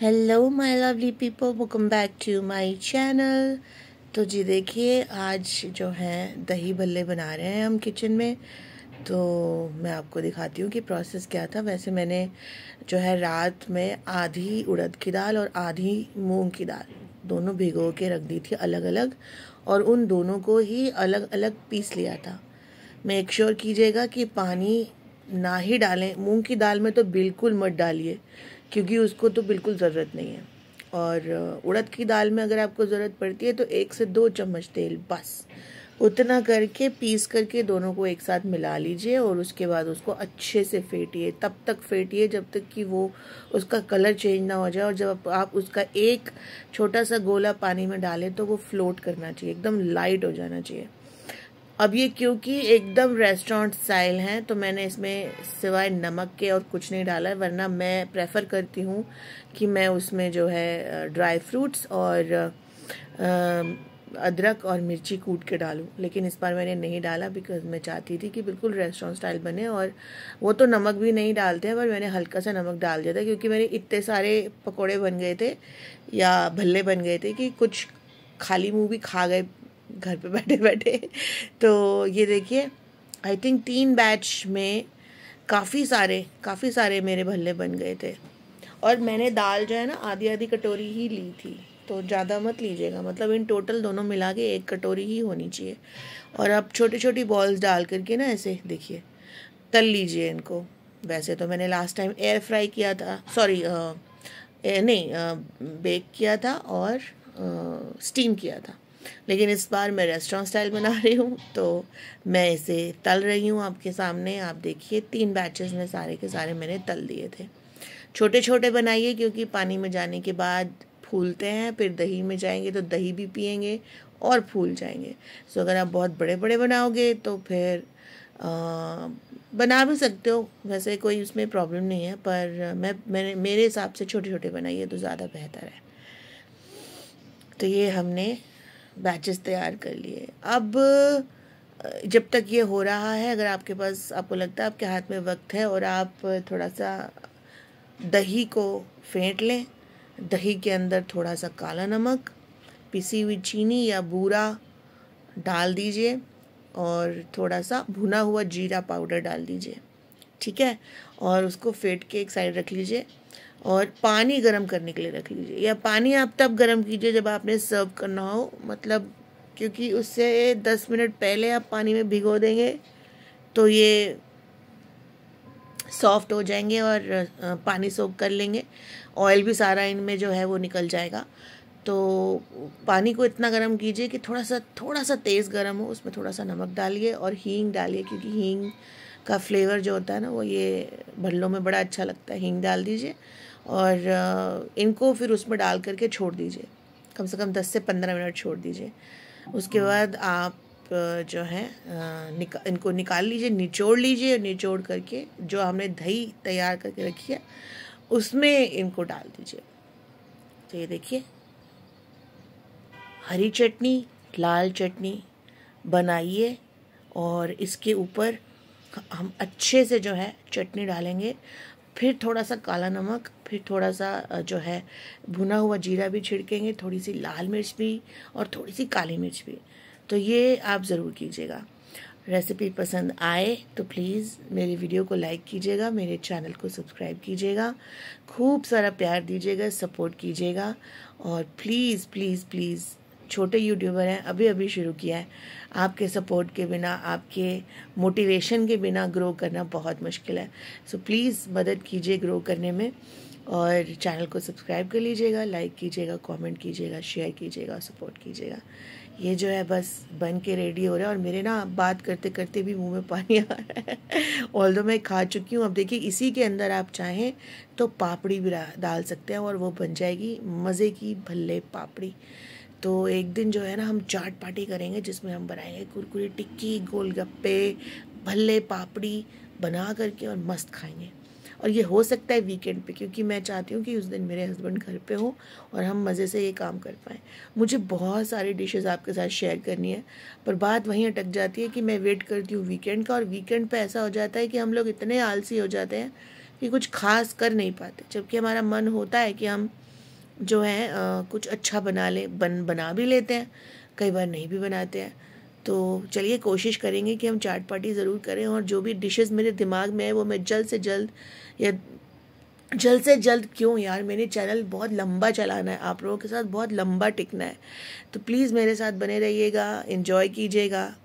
Hello my lovely people welcome back to my channel तो जी देखिए आज जो है दही भल्ले बना रहे हैं हम किचन में तो मैं आपको दिखाती हूँ कि प्रोसेस क्या था वैसे मैंने जो है रात में आधी उड़द की दाल और आधी मूंग की दाल दोनों भिगो के रख दी थी अलग अलग और उन दोनों को ही अलग अलग पीस लिया था मेक श्योर कीजिएगा कि पानी ना ही डालें मूंग की दाल में तो बिल्कुल मत डालिए क्योंकि उसको तो बिल्कुल ज़रूरत नहीं है और उड़द की दाल में अगर आपको ज़रूरत पड़ती है तो एक से दो चम्मच तेल बस उतना करके पीस करके दोनों को एक साथ मिला लीजिए और उसके बाद उसको अच्छे से फेंटिए तब तक फेंटिए जब तक कि वो उसका कलर चेंज ना हो जाए और जब आप उसका एक छोटा सा गोला पानी में डालें तो वो फ्लोट करना चाहिए एकदम लाइट हो जाना चाहिए अब ये क्योंकि एकदम रेस्टोरेंट स्टाइल हैं तो मैंने इसमें सिवाय नमक के और कुछ नहीं डाला है वरना मैं प्रेफर करती हूँ कि मैं उसमें जो है ड्राई फ्रूट्स और अदरक और मिर्ची कूट के डालूँ लेकिन इस बार मैंने नहीं डाला बिकॉज मैं चाहती थी कि बिल्कुल रेस्टोरेंट स्टाइल बने और वो तो नमक भी नहीं डालते हैं पर मैंने हल्का सा नमक डाल दिया था क्योंकि मेरे इतने सारे पकौड़े बन गए थे या भल्ले बन गए थे कि कुछ खाली मुँह भी खा गए घर पे बैठे बैठे तो ये देखिए आई थिंक तीन बैच में काफ़ी सारे काफ़ी सारे मेरे भल्ले बन गए थे और मैंने दाल जो है ना आधी आधी कटोरी ही ली थी तो ज़्यादा मत लीजिएगा मतलब इन टोटल दोनों मिला के एक कटोरी ही होनी चाहिए और अब छोटी छोटी बॉल्स डाल करके ना ऐसे देखिए तल लीजिए इनको वैसे तो मैंने लास्ट टाइम एयर फ्राई किया था सॉरी नहीं बेक किया था और आ, स्टीम किया था लेकिन इस बार मैं रेस्टोरेंट स्टाइल बना रही हूँ तो मैं इसे तल रही हूँ आपके सामने आप देखिए तीन बैचेस में सारे के सारे मैंने तल दिए थे छोटे छोटे बनाइए क्योंकि पानी में जाने के बाद फूलते हैं फिर दही में जाएंगे तो दही भी पियेंगे और फूल जाएंगे सो अगर आप बहुत बड़े बड़े बनाओगे तो फिर आ, बना भी सकते हो वैसे कोई उसमें प्रॉब्लम नहीं है पर मैं मैंने मेरे हिसाब से छोटे छोटे बनाइए तो ज़्यादा बेहतर है तो ये हमने बैचेस तैयार कर लिए अब जब तक ये हो रहा है अगर आपके पास आपको लगता है आपके हाथ में वक्त है और आप थोड़ा सा दही को फेंट लें दही के अंदर थोड़ा सा काला नमक पिसी हुई चीनी या बूरा डाल दीजिए और थोड़ा सा भुना हुआ जीरा पाउडर डाल दीजिए ठीक है और उसको फेट के एक साइड रख लीजिए और पानी गर्म करने के लिए रख लीजिए या पानी आप तब गर्म कीजिए जब आपने सर्व करना हो मतलब क्योंकि उससे दस मिनट पहले आप पानी में भिगो देंगे तो ये सॉफ्ट हो जाएंगे और पानी सोख कर लेंगे ऑयल भी सारा इनमें जो है वो निकल जाएगा तो पानी को इतना गर्म कीजिए कि थोड़ा सा थोड़ा सा तेज़ गर्म हो उसमें थोड़ा सा नमक डालिए और हींग डालिए क्योंकि हींग का फ्लेवर जो होता है ना वो ये भल्लों में बड़ा अच्छा लगता है हींग डाल दीजिए और इनको फिर उसमें डाल करके छोड़ दीजिए कम से कम दस से पंद्रह मिनट छोड़ दीजिए उसके हम्म। बाद आप जो है निका, इनको निकाल लीजिए निचोड़ लीजिए निचोड़ करके जो हमने दही तैयार करके रखी है उसमें इनको डाल दीजिए तो ये देखिए हरी चटनी लाल चटनी बनाइए और इसके ऊपर हम अच्छे से जो है चटनी डालेंगे फिर थोड़ा सा काला नमक फिर थोड़ा सा जो है भुना हुआ जीरा भी छिड़केंगे थोड़ी सी लाल मिर्च भी और थोड़ी सी काली मिर्च भी तो ये आप ज़रूर कीजिएगा रेसिपी पसंद आए तो प्लीज़ मेरी वीडियो को लाइक कीजिएगा मेरे चैनल को सब्सक्राइब कीजिएगा खूब सारा प्यार दीजिएगा सपोर्ट कीजिएगा और प्लीज़ प्लीज़ प्लीज़ छोटे यूट्यूबर हैं अभी अभी शुरू किया है आपके सपोर्ट के बिना आपके मोटिवेशन के बिना ग्रो करना बहुत मुश्किल है सो so, प्लीज़ मदद कीजिए ग्रो करने में और चैनल को सब्सक्राइब कर लीजिएगा लाइक कीजिएगा कमेंट कीजिएगा शेयर कीजिएगा सपोर्ट कीजिएगा ये जो है बस बन के रेडी हो रहा है और मेरे ना बात करते करते भी मुंह में पानी आ रहा है ऑल मैं खा चुकी हूँ अब देखिए इसी के अंदर आप चाहें तो पापड़ी भी डाल सकते हैं और वो बन जाएगी मज़े की भल्ले पापड़ी तो एक दिन जो है ना हम चाट पार्टी करेंगे जिसमें हम बनाएंगे कुरकुरी टिक्की गोलगप्पे भल्ले पापड़ी बना करके और मस्त खाएंगे और ये हो सकता है वीकेंड पे क्योंकि मैं चाहती हूँ कि उस दिन मेरे हस्बैंड घर पे हो और हम मज़े से ये काम कर पाएँ मुझे बहुत सारी डिशेस आपके साथ शेयर करनी है पर बात वहीं अटक जाती है कि मैं वेट करती हूँ वीकेंड का और वीकेंड पे ऐसा हो जाता है कि हम लोग इतने आलसी हो जाते हैं कि कुछ खास कर नहीं पाते जबकि हमारा मन होता है कि हम जो है आ, कुछ अच्छा बना ले बन बना भी लेते हैं कई बार नहीं भी बनाते हैं तो चलिए कोशिश करेंगे कि हम चाट पार्टी ज़रूर करें और जो भी डिशेस मेरे दिमाग में है वो मैं जल्द से जल्द या जल्द से जल्द क्यों यार मैंने चैनल बहुत लंबा चलाना है आप लोगों के साथ बहुत लंबा टिकना है तो प्लीज़ मेरे साथ बने रहिएगा इन्जॉय कीजिएगा